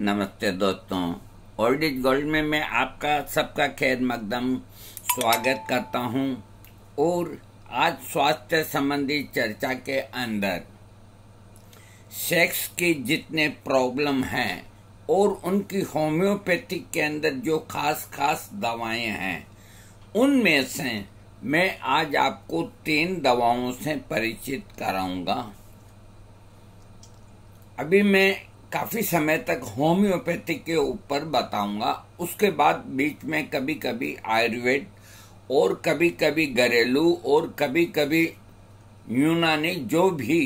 नमस्ते दोस्तों old is gold में मैं आपका सबका खैर मकदम स्वागत करता हूं और आज स्वास्थ्य संबंधी चर्चा के अंदर सेक्स के जितने प्रॉब्लम हैं और उनकी होम्योपैथी के अंदर जो खास खास दवाएं हैं उनमें से मैं आज आपको तीन दवाओं से परिचित कराऊंगा अभी मैं काफ़ी समय तक होम्योपैथी के ऊपर बताऊंगा उसके बाद बीच में कभी कभी आयुर्वेद और कभी कभी घरेलू और कभी कभी यूनानी जो भी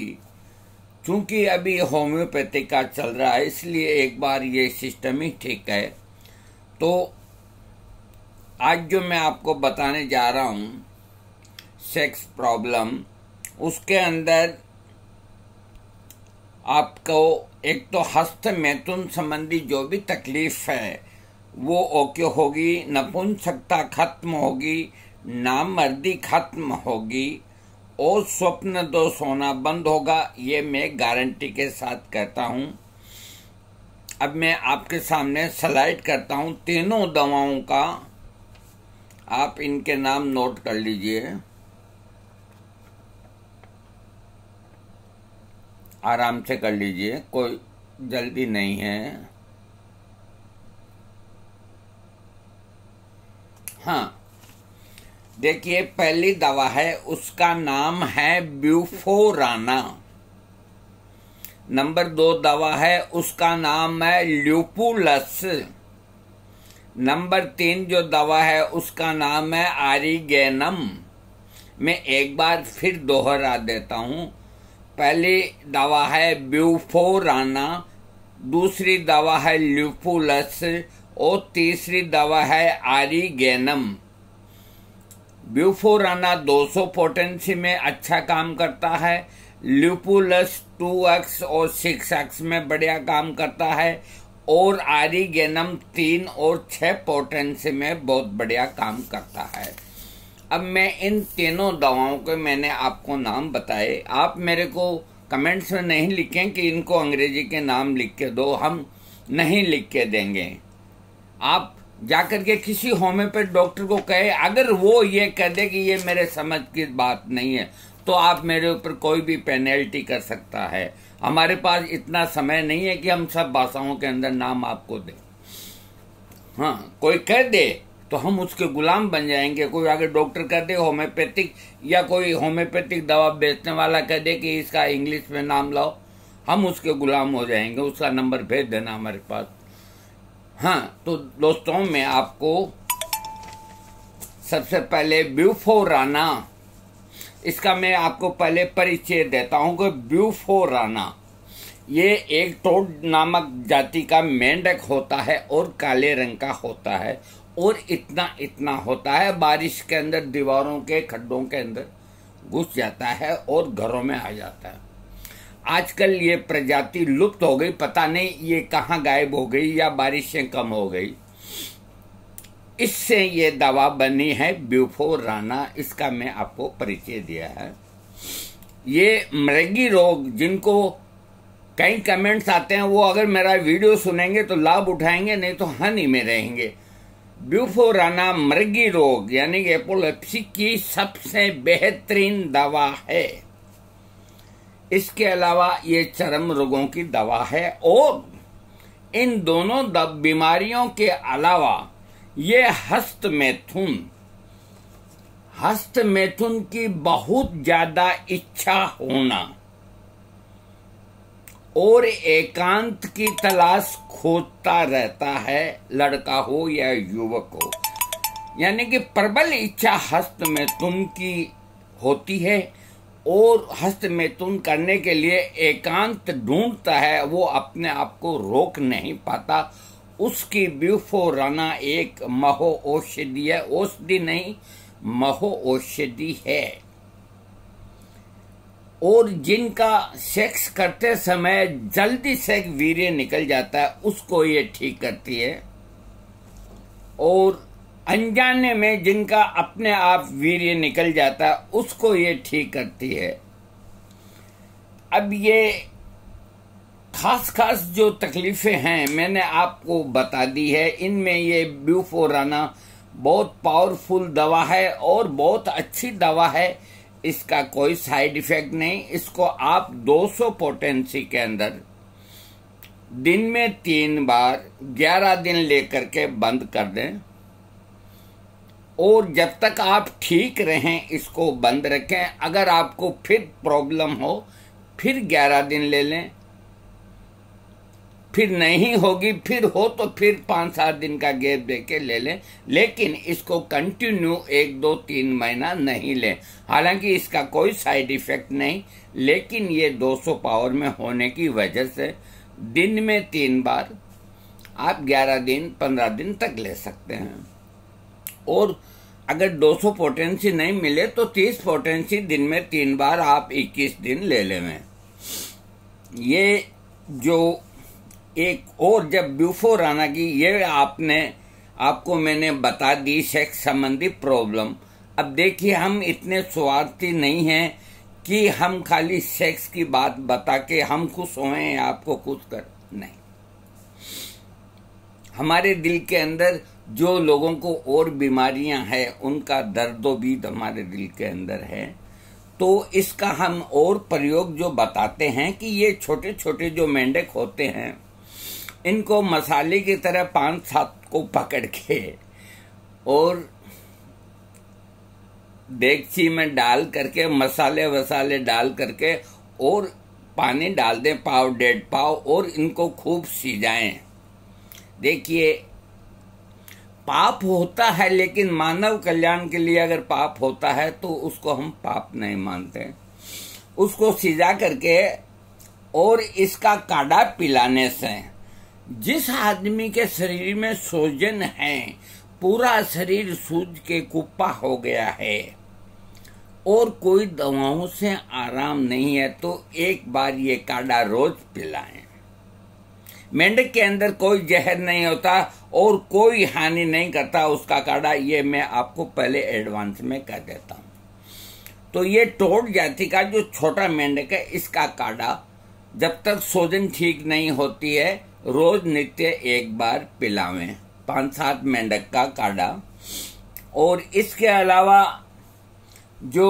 चूंकि अभी होम्योपैथी का चल रहा है इसलिए एक बार ये सिस्टम ही ठीक है तो आज जो मैं आपको बताने जा रहा हूं सेक्स प्रॉब्लम उसके अंदर आपको एक तो हस्त मैथुन संबंधी जो भी तकलीफ है वो ओके होगी नपुंसकता खत्म होगी नामर्दी खत्म होगी और स्वप्न दो तो सोना बंद होगा ये मैं गारंटी के साथ कहता हूँ अब मैं आपके सामने सलाइड करता हूँ तीनों दवाओं का आप इनके नाम नोट कर लीजिए आराम से कर लीजिए कोई जल्दी नहीं है हाँ देखिए पहली दवा है उसका नाम है ब्यूफोराना नंबर दो दवा है उसका नाम है ल्यूपुलस नंबर तीन जो दवा है उसका नाम है आरिगेनम मैं एक बार फिर दोहरा देता हूं पहली दवा है ब्यूफोराना दूसरी दवा है ल्यूफुलस और तीसरी दवा है आरीगेनम ब्यूफोराना 200 पोटेंसी में अच्छा काम करता है ल्यूपुलस 2x और 6x में बढ़िया काम करता है और आरीगेनम तीन और 6 पोटेंसी में बहुत बढ़िया काम करता है अब मैं इन तीनों दवाओं के मैंने आपको नाम बताए आप मेरे को कमेंट्स में नहीं लिखें कि इनको अंग्रेजी के नाम लिख के दो हम नहीं लिख के देंगे आप जाकर के किसी होम्योपैथ डॉक्टर को कहे अगर वो ये कह दे कि ये मेरे समझ की बात नहीं है तो आप मेरे ऊपर कोई भी पेनल्टी कर सकता है हमारे पास इतना समय नहीं है कि हम सब भाषाओं के अंदर नाम आपको दें हाँ कोई कह दे तो हम उसके गुलाम बन जाएंगे कोई आगे डॉक्टर कह दे होम्योपैथिक या कोई होम्योपैथिक दवा बेचने वाला कह दे कि इसका इंग्लिश में नाम लाओ हम उसके गुलाम हो जाएंगे उसका नंबर भेज देना हमारे पास हाँ तो दोस्तों मैं आपको सबसे पहले ब्यूफोराना इसका मैं आपको पहले परिचय देता हूँ कि ब्यूफोराना ये एक टोड नामक जाति का मेंढक होता है और काले रंग का होता है और इतना इतना होता है बारिश के अंदर दीवारों के खड्डों के अंदर घुस जाता है और घरों में आ जाता है आजकल ये प्रजाति लुप्त हो गई पता नहीं ये कहाँ गायब हो गई या बारिशें कम हो गई इससे ये दवा बनी है ब्यूफो राना इसका मैं आपको परिचय दिया है ये मृगी रोग जिनको कई कमेंट्स आते हैं वो अगर मेरा वीडियो सुनेंगे तो लाभ उठाएंगे नहीं तो हानि में रहेंगे ब्यूफोराना मृगी रोग यानी कि एपोलेप्सी की सबसे बेहतरीन दवा है इसके अलावा ये चरम रोगों की दवा है और इन दोनों बीमारियों के अलावा ये हस्त मैथुन हस्त मैथुन की बहुत ज्यादा इच्छा होना और एकांत की तलाश खोजता रहता है लड़का हो या युवक हो यानी कि प्रबल इच्छा हस्त में तुम की होती है और हस्त में तुम करने के लिए एकांत ढूंढता है वो अपने आप को रोक नहीं पाता उसकी राना एक महो औषधि है औषधि नहीं महो औषधि है और जिनका सेक्स करते समय जल्दी से वीर्य निकल जाता है उसको ये ठीक करती है और अनजाने में जिनका अपने आप वीर्य निकल जाता है उसको ये ठीक करती है अब ये खास खास जो तकलीफ़ें हैं मैंने आपको बता दी है इनमें ये ब्यूफोराना बहुत पावरफुल दवा है और बहुत अच्छी दवा है इसका कोई साइड इफेक्ट नहीं इसको आप 200 पोटेंसी के अंदर दिन में तीन बार 11 दिन लेकर के बंद कर दें और जब तक आप ठीक रहें इसको बंद रखें अगर आपको फिर प्रॉब्लम हो फिर 11 दिन ले लें फिर नहीं होगी फिर हो तो फिर पाँच सात दिन का गैप दे के ले लें लेकिन इसको कंटिन्यू एक दो तीन महीना नहीं लें हालांकि इसका कोई साइड इफेक्ट नहीं लेकिन ये 200 पावर में होने की वजह से दिन में तीन बार आप 11 दिन 15 दिन तक ले सकते हैं और अगर 200 पोटेंसी नहीं मिले तो 30 पोटेंसी दिन में तीन बार आप 21 दिन ले लें ये जो एक और जब ब्यूफो राना की ये आपने आपको मैंने बता दी सेक्स संबंधी प्रॉब्लम अब देखिए हम इतने स्वार्थी नहीं हैं कि हम खाली सेक्स की बात बता के हम खुश हो आपको खुश कर नहीं हमारे दिल के अंदर जो लोगों को और बीमारियां हैं उनका भी हमारे दिल के अंदर है तो इसका हम और प्रयोग जो बताते हैं कि ये छोटे छोटे जो मेंढक होते हैं इनको मसाले की तरह पान सात को पकड़ के और डेगची में डाल करके मसाले वसाले डाल करके और पानी डाल दें पाव डेढ़ पाव और इनको खूब सिजाएं देखिए पाप होता है लेकिन मानव कल्याण के लिए अगर पाप होता है तो उसको हम पाप नहीं मानते उसको सिजा करके और इसका काढ़ा पिलाने से जिस आदमी के शरीर में सोजन है पूरा शरीर सूज के कुप्पा हो गया है और कोई दवाओं से आराम नहीं है तो एक बार ये काढ़ा रोज पिलाएं मेंढक के अंदर कोई जहर नहीं होता और कोई हानि नहीं करता उसका काढ़ा ये मैं आपको पहले एडवांस में कह देता हूं तो ये टोट जाति का जो छोटा मेंढक है इसका काढ़ा जब तक सोजन ठीक नहीं होती है रोज नित्य एक बार पिलावें पांच सात मेंढक का काढ़ा और इसके अलावा जो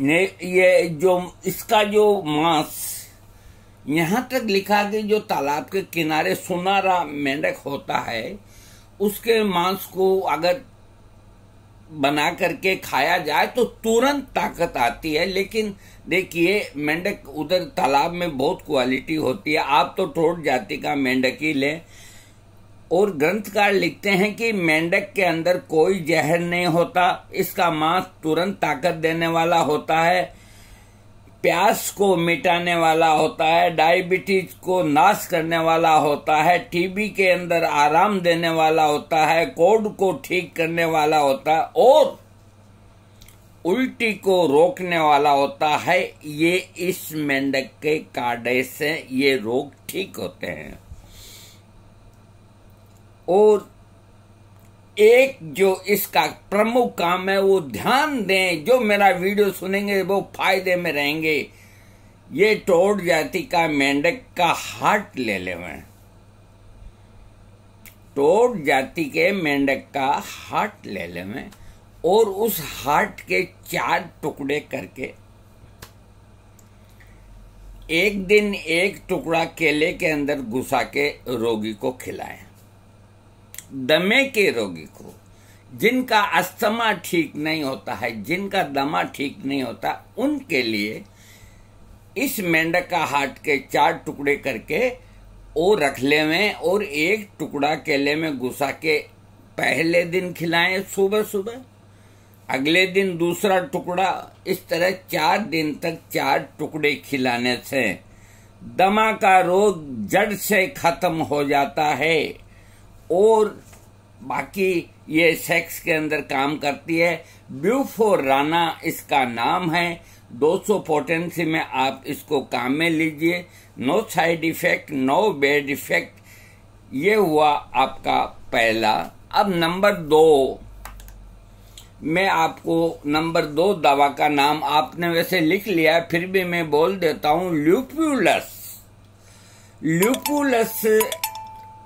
ने ये जो इसका जो मांस यहाँ तक लिखा कि जो तालाब के किनारे सुनारा मेंढक होता है उसके मांस को अगर बना करके खाया जाए तो तुरंत ताकत आती है लेकिन देखिए मेंढक उधर तालाब में बहुत क्वालिटी होती है आप तो ठोट जाति का मेंढक ही लें और ग्रंथकार लिखते हैं कि मेंढक के अंदर कोई जहर नहीं होता इसका मांस तुरंत ताकत देने वाला होता है प्यास को मिटाने वाला होता है डायबिटीज को नाश करने वाला होता है टीबी के अंदर आराम देने वाला होता है कोड को ठीक करने वाला होता है और उल्टी को रोकने वाला होता है ये इस मेंढक के काढ़े से ये रोग ठीक होते हैं और एक जो इसका प्रमुख काम है वो ध्यान दें जो मेरा वीडियो सुनेंगे वो फायदे में रहेंगे ये टोड़ जाति का मेंढक का हार्ट ले ले टोड़ जाति के मेंढक का हार्ट ले ले और उस हार्ट के चार टुकड़े करके एक दिन एक टुकड़ा केले के अंदर घुसा के रोगी को खिलाएं दमे के रोगी को जिनका अस्थमा ठीक नहीं होता है जिनका दमा ठीक नहीं होता उनके लिए इस मेंढक का हाट के चार टुकड़े करके वो रख ले में और एक टुकड़ा केले में घुसा के पहले दिन खिलाएं सुबह सुबह अगले दिन दूसरा टुकड़ा इस तरह चार दिन तक चार टुकड़े खिलाने से दमा का रोग जड़ से खत्म हो जाता है और बाकी ये सेक्स के अंदर काम करती है ब्यूफोर राना इसका नाम है 200 पोटेंसी में आप इसको काम में लीजिए no side effect no bad effect ये हुआ आपका पहला अब नंबर दो मैं आपको नंबर दो दवा का नाम आपने वैसे लिख लिया फिर भी मैं बोल देता हूं ल्यूपुलस ल्यूपुलस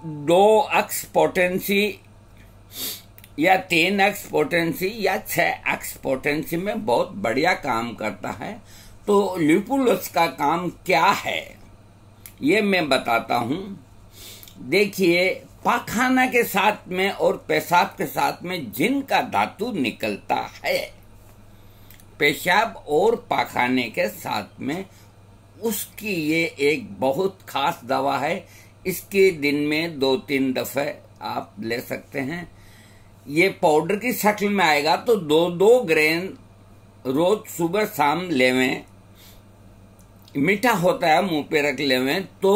दो अक्स पोटेंसी या तीन एक्स पोटेंसी या छह एक्स पोटेंसी में बहुत बढ़िया काम करता है तो लिपुलस का काम क्या है ये मैं बताता हूं देखिए पाखाना के साथ में और पेशाब के साथ में जिनका धातु निकलता है पेशाब और पाखाने के साथ में उसकी ये एक बहुत खास दवा है इसके दिन में दो तीन दफे आप ले सकते हैं ये पाउडर की शक्ल में आएगा तो दो दो ग्रेन रोज सुबह शाम लेवें मीठा होता है मुंह पे रख लेवें तो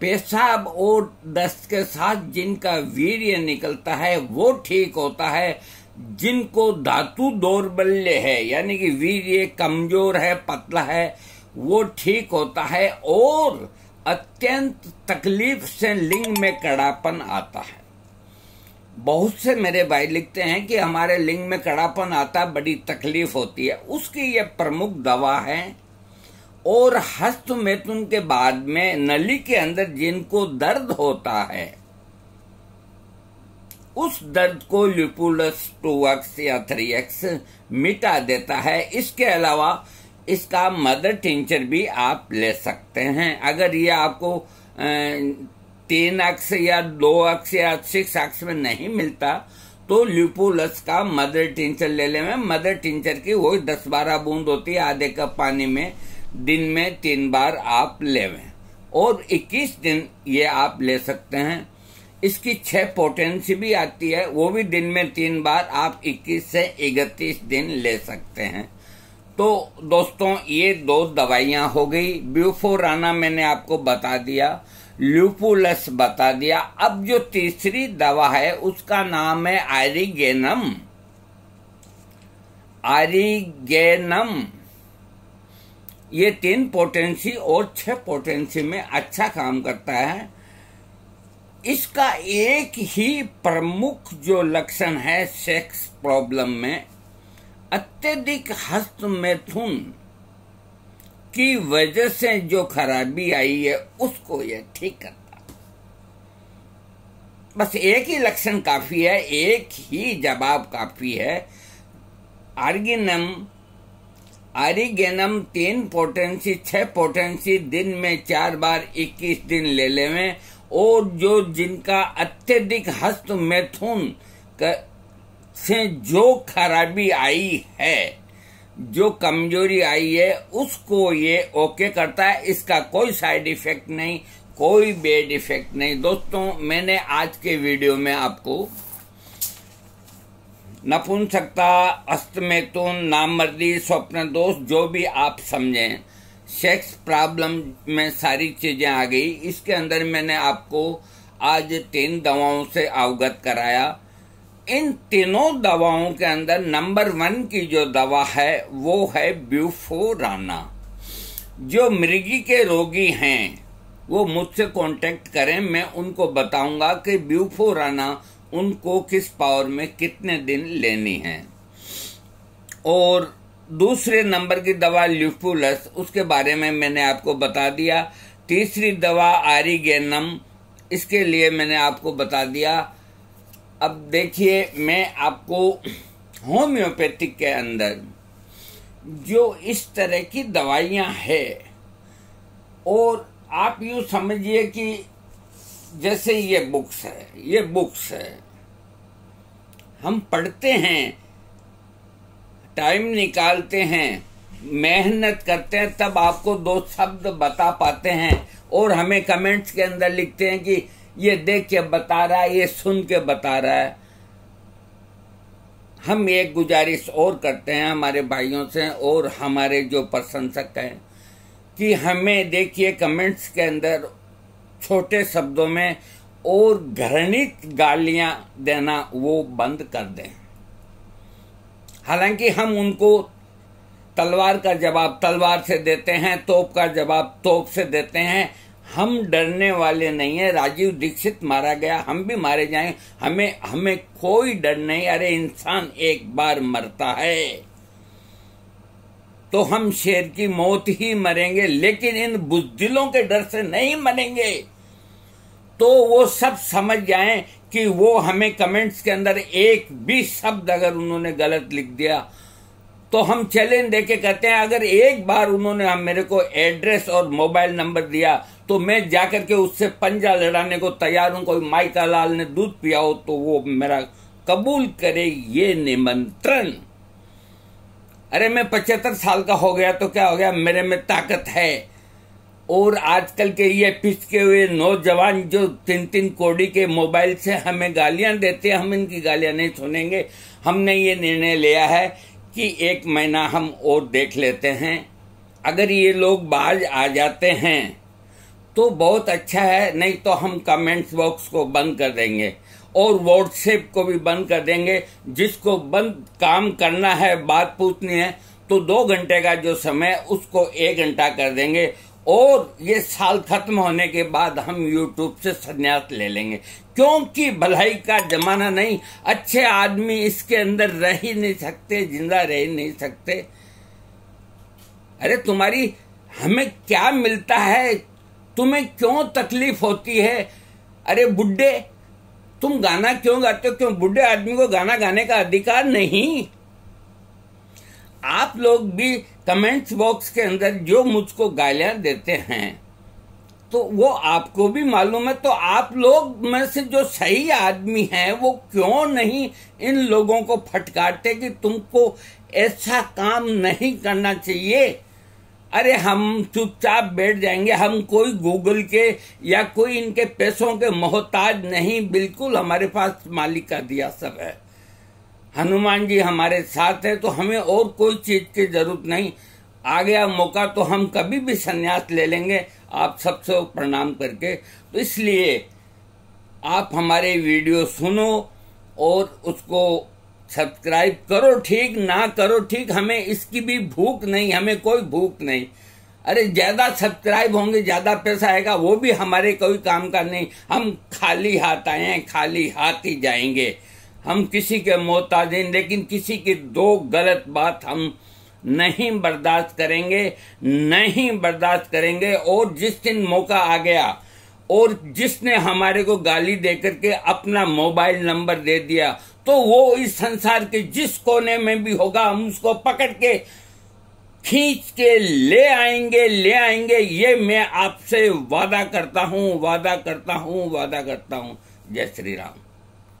पेशाब और दस्त के साथ जिनका वीर्य निकलता है वो ठीक होता है जिनको धातु दौरबल्य है यानी कि वीर्य कमजोर है पतला है वो ठीक होता है और अत्यंत तकलीफ से लिंग में कड़ापन आता है बहुत से मेरे भाई लिखते हैं कि हमारे लिंग में कड़ापन आता बड़ी तकलीफ होती है उसकी यह प्रमुख दवा है और हस्त मेतुन के बाद में नली के अंदर जिनको दर्द होता है उस दर्द को लिपुलस टू एक्स या थ्री एक्स मिटा देता है इसके अलावा इसका मदर टिंचर भी आप ले सकते हैं अगर ये आपको तीन अक्स या दो अक्स या सिक्स अक्स में नहीं मिलता तो ल्यूपोलस का मदर टिंचर ले ले में मदर टिंचर की वो दस बारह बूंद होती है आधे कप पानी में दिन में तीन बार आप ले और 21 दिन ये आप ले सकते हैं इसकी छह पोटेंसी भी आती है वो भी दिन में तीन बार आप 21 से 31 दिन ले सकते हैं तो दोस्तों ये दो दवाइयां हो गई ब्यूफोराना मैंने आपको बता दिया ल्यूपुलस बता दिया अब जो तीसरी दवा है उसका नाम है आरिगेनम आरिगेनम ये तीन पोटेंसी और छह पोटेंसी में अच्छा काम करता है इसका एक ही प्रमुख जो लक्षण है सेक्स प्रॉब्लम में अत्यधिक हस्त मैथुन की वजह से जो खराबी आई है उसको यह ठीक करता बस एक ही लक्षण काफी है एक ही जवाब काफी है आर्गिनम आरिगेनम तीन पोटेंसी छह पोटेंसी दिन में चार बार इक्कीस दिन ले में और जो जिनका अत्यधिक हस्त मैथुन से जो खराबी आई है जो कमजोरी आई है उसको ये ओके करता है इसका कोई साइड इफेक्ट नहीं कोई बेड इफेक्ट नहीं दोस्तों मैंने आज के वीडियो में आपको नपुंसकता अस्तमेतुन नामर्दी स्वप्न दोष जो भी आप समझें सेक्स प्रॉब्लम में सारी चीज़ें आ गई इसके अंदर मैंने आपको आज तीन दवाओं से अवगत कराया इन तीनों दवाओं के अंदर नंबर वन की जो दवा है वो है ब्यूफोराना जो मृगी के रोगी हैं वो मुझसे कांटेक्ट करें मैं उनको बताऊंगा कि ब्यूफोराना उनको किस पावर में कितने दिन लेनी है और दूसरे नंबर की दवा ल्यूफुलस उसके बारे में मैंने आपको बता दिया तीसरी दवा आरिगेनम इसके लिए मैंने आपको बता दिया अब देखिए मैं आपको होम्योपैथिक के अंदर जो इस तरह की दवाइयाँ है और आप यू समझिए कि जैसे ये बुक्स है ये बुक्स है हम पढ़ते हैं टाइम निकालते हैं मेहनत करते हैं तब आपको दो शब्द बता पाते हैं और हमें कमेंट्स के अंदर लिखते हैं कि ये देख के बता रहा है ये सुन के बता रहा है हम एक गुजारिश और करते हैं हमारे भाइयों से और हमारे जो प्रशंसक हैं कि हमें देखिए कमेंट्स के अंदर छोटे शब्दों में और घृणित गालियां देना वो बंद कर दें हालांकि हम उनको तलवार का जवाब तलवार से देते हैं तोप का जवाब तोप से देते हैं हम डरने वाले नहीं है राजीव दीक्षित मारा गया हम भी मारे जाएं हमें हमें कोई डर नहीं अरे इंसान एक बार मरता है तो हम शेर की मौत ही मरेंगे लेकिन इन बुजदिलों के डर से नहीं मरेंगे तो वो सब समझ जाएं कि वो हमें कमेंट्स के अंदर एक भी शब्द अगर उन्होंने गलत लिख दिया तो हम चैलेंज दे के कहते हैं अगर एक बार उन्होंने हम मेरे को एड्रेस और मोबाइल नंबर दिया तो मैं जाकर के उससे पंजा लड़ाने को तैयार हूं कोई माइका लाल ने दूध पिया हो तो वो मेरा कबूल करे ये निमंत्रण अरे मैं पचहत्तर साल का हो गया तो क्या हो गया मेरे में ताकत है और आजकल के ये पिछके हुए नौजवान जो तीन तीन कोड़ी के मोबाइल से हमें गालियां देते हैं हम इनकी गालियां नहीं सुनेंगे हमने ये निर्णय लिया है कि एक महीना हम और देख लेते हैं अगर ये लोग बाज आ जाते हैं तो बहुत अच्छा है नहीं तो हम कमेंट्स बॉक्स को बंद कर देंगे और व्हाट्सएप को भी बंद कर देंगे जिसको बंद काम करना है बात पूछनी है तो दो घंटे का जो समय उसको एक घंटा कर देंगे और ये साल खत्म होने के बाद हम यूट्यूब से संन्यास ले लेंगे क्योंकि भलाई का जमाना नहीं अच्छे आदमी इसके अंदर रह ही नहीं सकते जिंदा रह ही नहीं सकते अरे तुम्हारी हमें क्या मिलता है तुम्हें क्यों तकलीफ होती है अरे बुढ़े तुम गाना क्यों गाते हो क्यों बुढ़े आदमी को गाना गाने का अधिकार नहीं आप लोग भी कमेंट्स बॉक्स के अंदर जो मुझको गालियां देते हैं तो वो आपको भी मालूम है तो आप लोग में से जो सही आदमी है वो क्यों नहीं इन लोगों को फटकारते कि तुमको ऐसा काम नहीं करना चाहिए अरे हम चुपचाप बैठ जाएंगे हम कोई गूगल के या कोई इनके पैसों के मोहताज नहीं बिल्कुल हमारे पास मालिक का दिया सब है हनुमान जी हमारे साथ हैं तो हमें और कोई चीज की जरूरत नहीं आ गया मौका तो हम कभी भी संन्यास ले लेंगे आप सबसे प्रणाम करके तो इसलिए आप हमारे वीडियो सुनो और उसको सब्सक्राइब करो ठीक ना करो ठीक हमें इसकी भी भूख नहीं हमें कोई भूख नहीं अरे ज्यादा सब्सक्राइब होंगे ज्यादा पैसा आएगा वो भी हमारे कोई काम का नहीं हम खाली हाथ आए हैं खाली हाथ ही जाएंगे हम किसी के मोहताज लेकिन किसी की दो गलत बात हम नहीं बर्दाश्त करेंगे नहीं बर्दाश्त करेंगे और जिस दिन मौका आ गया और जिसने हमारे को गाली देकर के अपना मोबाइल नंबर दे दिया तो वो इस संसार के जिस कोने में भी होगा हम उसको पकड़ के खींच के ले आएंगे ले आएंगे ये मैं आपसे वादा करता हूं वादा करता हूं वादा करता हूं जय श्री राम